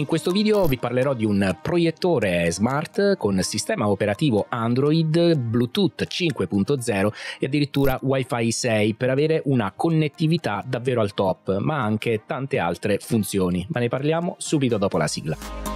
In questo video vi parlerò di un proiettore smart con sistema operativo Android, Bluetooth 5.0 e addirittura Wi-Fi 6 per avere una connettività davvero al top, ma anche tante altre funzioni. Ma ne parliamo subito dopo la sigla.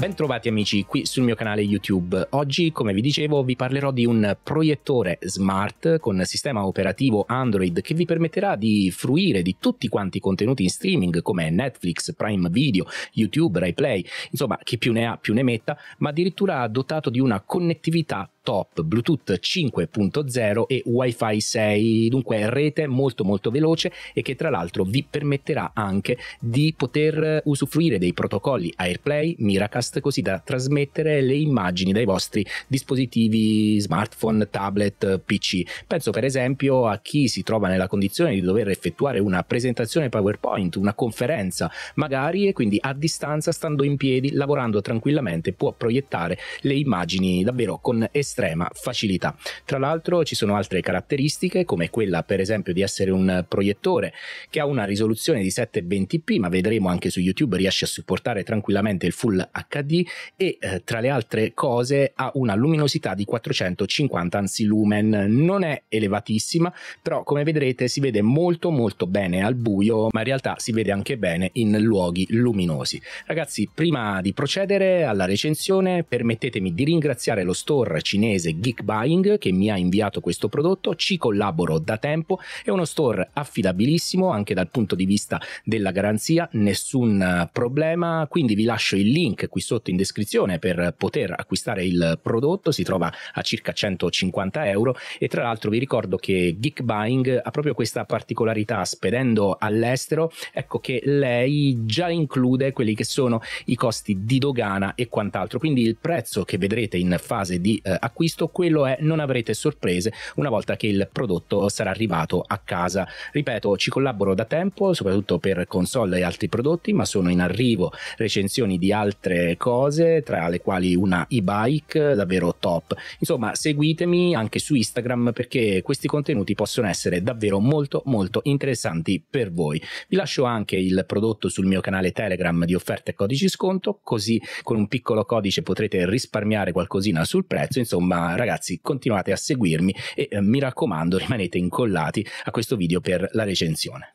Bentrovati amici qui sul mio canale YouTube. Oggi, come vi dicevo, vi parlerò di un proiettore smart con sistema operativo Android che vi permetterà di fruire di tutti quanti i contenuti in streaming come Netflix, Prime Video, YouTube, RaiPlay, insomma chi più ne ha più ne metta, ma addirittura dotato di una connettività top, Bluetooth 5.0 e WiFi 6, dunque rete molto molto veloce e che tra l'altro vi permetterà anche di poter usufruire dei protocolli AirPlay, Miracast, così da trasmettere le immagini dai vostri dispositivi smartphone, tablet, PC. Penso per esempio a chi si trova nella condizione di dover effettuare una presentazione PowerPoint, una conferenza magari e quindi a distanza, stando in piedi, lavorando tranquillamente, può proiettare le immagini davvero con estrema estrema facilità. Tra l'altro ci sono altre caratteristiche come quella per esempio di essere un proiettore che ha una risoluzione di 720p ma vedremo anche su YouTube riesce a supportare tranquillamente il Full HD e eh, tra le altre cose ha una luminosità di 450 anzi lumen. Non è elevatissima però come vedrete si vede molto molto bene al buio ma in realtà si vede anche bene in luoghi luminosi. Ragazzi prima di procedere alla recensione permettetemi di ringraziare lo store cinese cinese Geek Buying che mi ha inviato questo prodotto, ci collaboro da tempo, è uno store affidabilissimo anche dal punto di vista della garanzia, nessun eh, problema, quindi vi lascio il link qui sotto in descrizione per poter acquistare il prodotto, si trova a circa 150 euro e tra l'altro vi ricordo che Geek Buying ha proprio questa particolarità spedendo all'estero, ecco che lei già include quelli che sono i costi di dogana e quant'altro, quindi il prezzo che vedrete in fase di eh, acquisto, quello è non avrete sorprese una volta che il prodotto sarà arrivato a casa. Ripeto, ci collaboro da tempo, soprattutto per console e altri prodotti, ma sono in arrivo recensioni di altre cose, tra le quali una e-bike davvero top. Insomma, seguitemi anche su Instagram perché questi contenuti possono essere davvero molto molto interessanti per voi. Vi lascio anche il prodotto sul mio canale Telegram di offerte e codici sconto, così con un piccolo codice potrete risparmiare qualcosina sul prezzo, insomma insomma ragazzi continuate a seguirmi e eh, mi raccomando rimanete incollati a questo video per la recensione.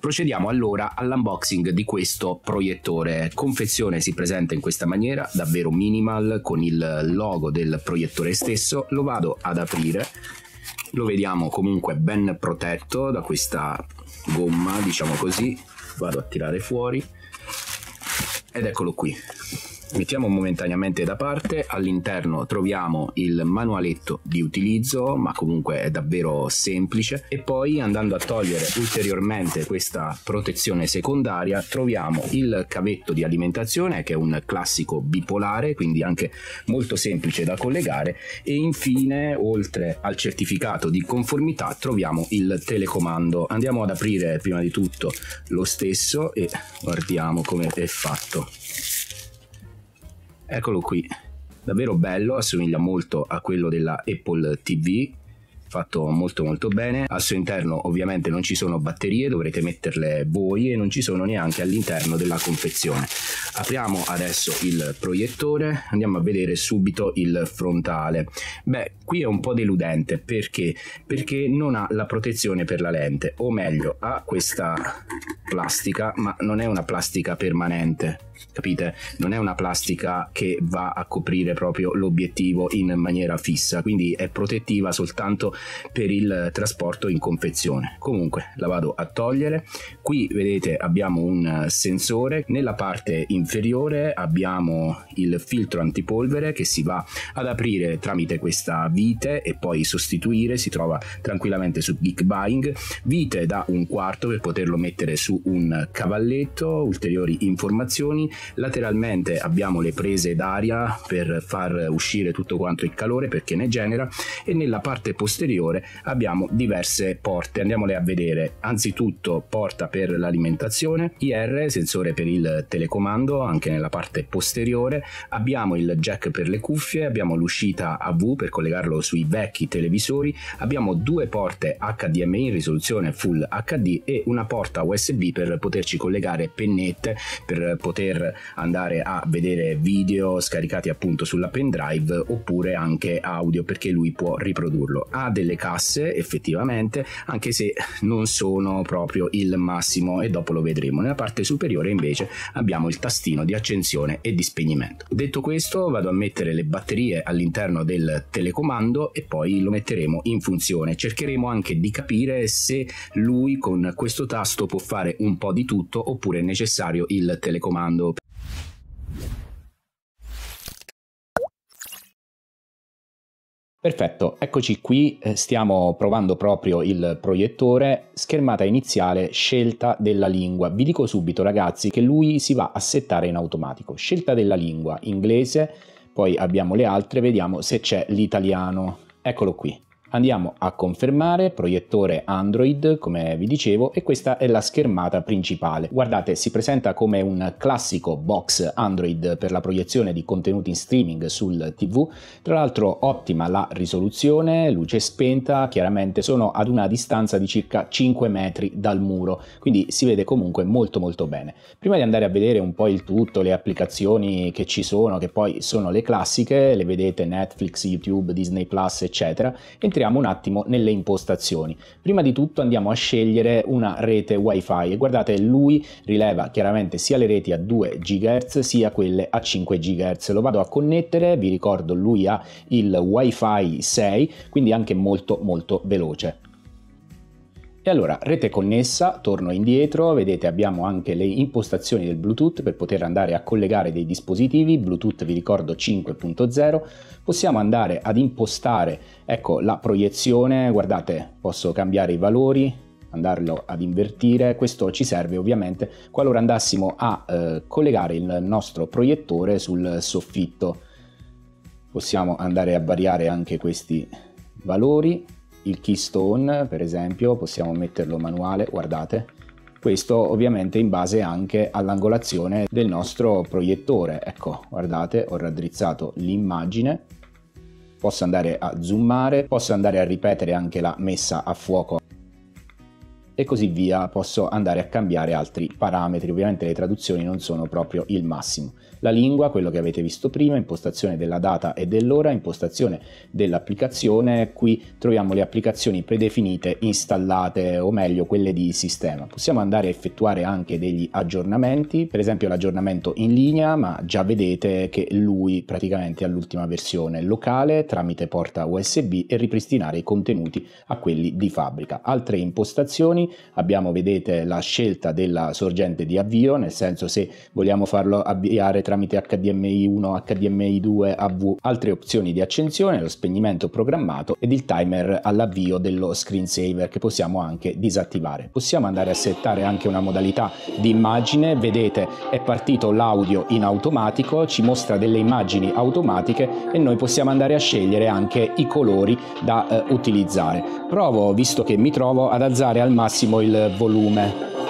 Procediamo allora all'unboxing di questo proiettore. Confezione si presenta in questa maniera, davvero minimal, con il logo del proiettore stesso. Lo vado ad aprire, lo vediamo comunque ben protetto da questa gomma, diciamo così. Vado a tirare fuori ed eccolo qui mettiamo momentaneamente da parte, all'interno troviamo il manualetto di utilizzo, ma comunque è davvero semplice, e poi andando a togliere ulteriormente questa protezione secondaria troviamo il cavetto di alimentazione che è un classico bipolare, quindi anche molto semplice da collegare, e infine oltre al certificato di conformità troviamo il telecomando. Andiamo ad aprire prima di tutto lo stesso e guardiamo come è fatto. Eccolo qui, davvero bello, assomiglia molto a quello della Apple TV fatto molto molto bene al suo interno ovviamente non ci sono batterie dovrete metterle voi e non ci sono neanche all'interno della confezione apriamo adesso il proiettore andiamo a vedere subito il frontale beh qui è un po' deludente perché perché non ha la protezione per la lente o meglio ha questa plastica ma non è una plastica permanente capite? Non è una plastica che va a coprire proprio l'obiettivo in maniera fissa, quindi è protettiva soltanto per il trasporto in confezione. Comunque la vado a togliere. Qui vedete abbiamo un sensore, nella parte inferiore abbiamo il filtro antipolvere che si va ad aprire tramite questa vite e poi sostituire, si trova tranquillamente su Geek Buying, vite da un quarto per poterlo mettere su un cavalletto, ulteriori informazioni, lateralmente abbiamo le prese d'aria per far uscire tutto quanto il calore perché ne genera e nella parte posteriore posteriore abbiamo diverse porte, andiamole a vedere. Anzitutto porta per l'alimentazione, IR, sensore per il telecomando anche nella parte posteriore, abbiamo il jack per le cuffie, abbiamo l'uscita AV per collegarlo sui vecchi televisori, abbiamo due porte HDMI in risoluzione Full HD e una porta USB per poterci collegare pennette, per poter andare a vedere video scaricati appunto sulla pendrive oppure anche audio perché lui può riprodurlo. Ad delle casse effettivamente, anche se non sono proprio il massimo e dopo lo vedremo. Nella parte superiore invece abbiamo il tastino di accensione e di spegnimento. Detto questo vado a mettere le batterie all'interno del telecomando e poi lo metteremo in funzione. Cercheremo anche di capire se lui con questo tasto può fare un po' di tutto oppure è necessario il telecomando Perfetto, eccoci qui, eh, stiamo provando proprio il proiettore, schermata iniziale, scelta della lingua. Vi dico subito ragazzi che lui si va a settare in automatico, scelta della lingua, inglese, poi abbiamo le altre, vediamo se c'è l'italiano. Eccolo qui. Andiamo a confermare, proiettore Android come vi dicevo e questa è la schermata principale. Guardate si presenta come un classico box Android per la proiezione di contenuti in streaming sul TV, tra l'altro ottima la risoluzione, luce spenta, chiaramente sono ad una distanza di circa 5 metri dal muro, quindi si vede comunque molto molto bene. Prima di andare a vedere un po' il tutto, le applicazioni che ci sono, che poi sono le classiche, le vedete Netflix, YouTube, Disney Plus eccetera, entriamo un attimo nelle impostazioni. Prima di tutto andiamo a scegliere una rete wifi e guardate lui rileva chiaramente sia le reti a 2 GHz sia quelle a 5 GHz. Lo vado a connettere, vi ricordo lui ha il wifi 6 quindi anche molto molto veloce. E allora, rete connessa, torno indietro, vedete abbiamo anche le impostazioni del Bluetooth per poter andare a collegare dei dispositivi, Bluetooth vi ricordo 5.0, possiamo andare ad impostare ecco, la proiezione, guardate posso cambiare i valori, andarlo ad invertire, questo ci serve ovviamente qualora andassimo a eh, collegare il nostro proiettore sul soffitto, possiamo andare a variare anche questi valori il keystone, per esempio, possiamo metterlo manuale, guardate. Questo ovviamente in base anche all'angolazione del nostro proiettore. Ecco, guardate, ho raddrizzato l'immagine posso andare a zoomare, posso andare a ripetere anche la messa a fuoco e così via posso andare a cambiare altri parametri, ovviamente le traduzioni non sono proprio il massimo. La lingua, quello che avete visto prima, impostazione della data e dell'ora, impostazione dell'applicazione, qui troviamo le applicazioni predefinite installate o meglio quelle di sistema. Possiamo andare a effettuare anche degli aggiornamenti, per esempio l'aggiornamento in linea, ma già vedete che lui praticamente ha l'ultima versione locale tramite porta USB e ripristinare i contenuti a quelli di fabbrica. Altre impostazioni abbiamo vedete la scelta della sorgente di avvio, nel senso se vogliamo farlo avviare tramite HDMI 1, HDMI 2, AV, altre opzioni di accensione, lo spegnimento programmato ed il timer all'avvio dello screensaver che possiamo anche disattivare. Possiamo andare a settare anche una modalità di immagine, vedete è partito l'audio in automatico, ci mostra delle immagini automatiche e noi possiamo andare a scegliere anche i colori da eh, utilizzare. Provo, visto che mi trovo, ad alzare al massimo tantissimo il volume.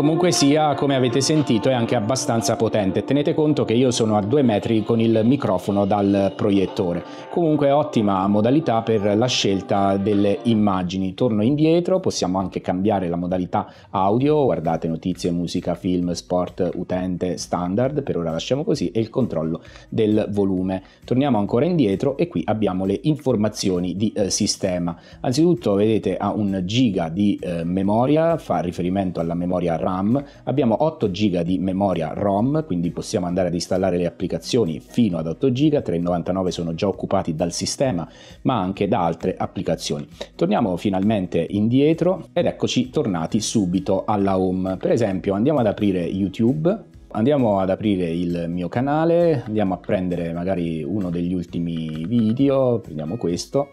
Comunque sia, come avete sentito, è anche abbastanza potente. Tenete conto che io sono a due metri con il microfono dal proiettore. Comunque ottima modalità per la scelta delle immagini. Torno indietro, possiamo anche cambiare la modalità audio, guardate notizie, musica, film, sport, utente, standard, per ora lasciamo così, e il controllo del volume. Torniamo ancora indietro e qui abbiamo le informazioni di eh, sistema. Anzitutto vedete ha un giga di eh, memoria, fa riferimento alla memoria RAM RAM, abbiamo 8 GB di memoria ROM, quindi possiamo andare ad installare le applicazioni fino ad 8 GB, 3,99 sono già occupati dal sistema, ma anche da altre applicazioni. Torniamo finalmente indietro ed eccoci tornati subito alla home. Per esempio andiamo ad aprire YouTube, andiamo ad aprire il mio canale, andiamo a prendere magari uno degli ultimi video, prendiamo questo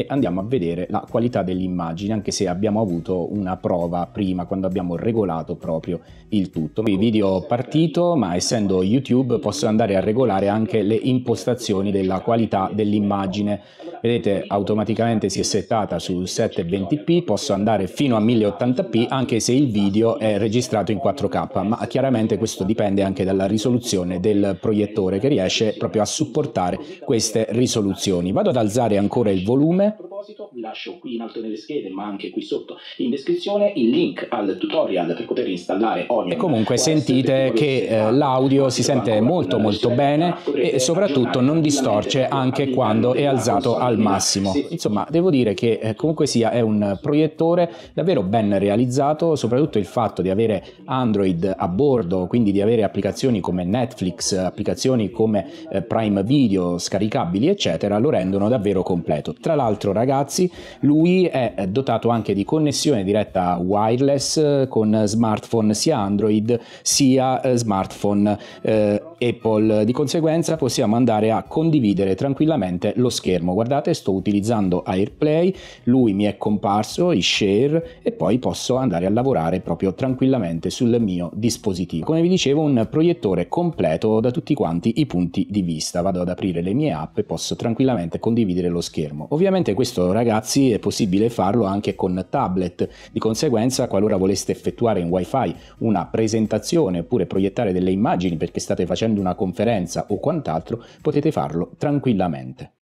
e andiamo a vedere la qualità dell'immagine, anche se abbiamo avuto una prova prima quando abbiamo regolato proprio il tutto. Il video è partito, ma essendo YouTube posso andare a regolare anche le impostazioni della qualità dell'immagine. Vedete, automaticamente si è settata su 720p, posso andare fino a 1080p anche se il video è registrato in 4K, ma chiaramente questo dipende anche dalla risoluzione del proiettore che riesce proprio a supportare queste risoluzioni. Vado ad alzare ancora il volume Gracias. proposito vi lascio qui in alto nelle schede, ma anche qui sotto in descrizione il link al tutorial per poter installare Onion. E comunque sentite che eh, l'audio si sente molto molto bene e soprattutto non distorce anche quando è alzato al massimo. Insomma, devo dire che eh, comunque sia è un proiettore davvero ben realizzato, soprattutto il fatto di avere Android a bordo, quindi di avere applicazioni come Netflix, applicazioni come eh, Prime Video scaricabili, eccetera, lo rendono davvero completo. Tra l'altro, ragazzi, ragazzi, lui è dotato anche di connessione diretta wireless con smartphone sia Android sia eh, smartphone eh, Apple, di conseguenza possiamo andare a condividere tranquillamente lo schermo. Guardate, sto utilizzando AirPlay, lui mi è comparso, i share e poi posso andare a lavorare proprio tranquillamente sul mio dispositivo. Come vi dicevo, un proiettore completo da tutti quanti i punti di vista. Vado ad aprire le mie app e posso tranquillamente condividere lo schermo. Ovviamente questo ragazzi è possibile farlo anche con tablet, di conseguenza qualora voleste effettuare in wifi una presentazione oppure proiettare delle immagini perché state facendo facendo una conferenza o quant'altro potete farlo tranquillamente.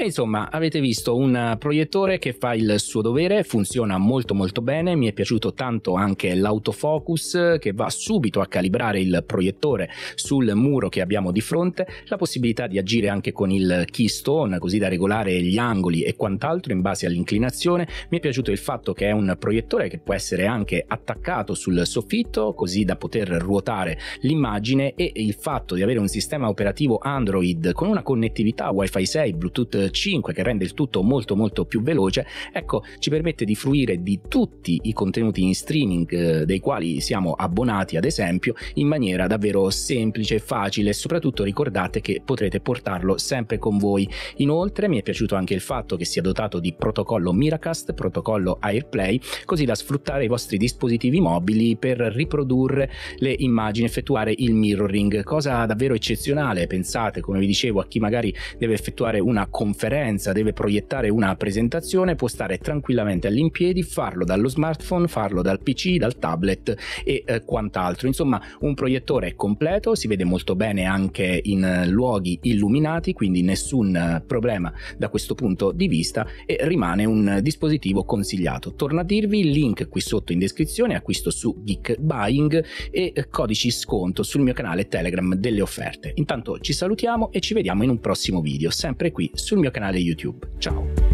E insomma, avete visto un proiettore che fa il suo dovere, funziona molto molto bene, mi è piaciuto tanto anche l'autofocus che va subito a calibrare il proiettore sul muro che abbiamo di fronte, la possibilità di agire anche con il keystone così da regolare gli angoli e quant'altro in base all'inclinazione, mi è piaciuto il fatto che è un proiettore che può essere anche attaccato sul soffitto così da poter ruotare l'immagine e il fatto di avere un sistema operativo Android con una connettività Wi-Fi 6, Bluetooth 5 che rende il tutto molto molto più veloce, ecco ci permette di fruire di tutti i contenuti in streaming eh, dei quali siamo abbonati ad esempio in maniera davvero semplice e facile e soprattutto ricordate che potrete portarlo sempre con voi. Inoltre mi è piaciuto anche il fatto che sia dotato di protocollo Miracast, protocollo AirPlay, così da sfruttare i vostri dispositivi mobili per riprodurre le immagini, effettuare il mirroring, cosa davvero eccezionale, pensate come vi dicevo a chi magari deve effettuare una conferenza conferenza deve proiettare una presentazione può stare tranquillamente all'impiedi, farlo dallo smartphone, farlo dal PC, dal tablet e eh, quant'altro. Insomma, un proiettore completo, si vede molto bene anche in eh, luoghi illuminati, quindi nessun eh, problema da questo punto di vista e rimane un dispositivo consigliato. Torno a dirvi il link qui sotto in descrizione, acquisto su Geek Buying e eh, codici sconto sul mio canale Telegram delle offerte. Intanto ci salutiamo e ci vediamo in un prossimo video, sempre qui sul mio mio canale YouTube. Ciao!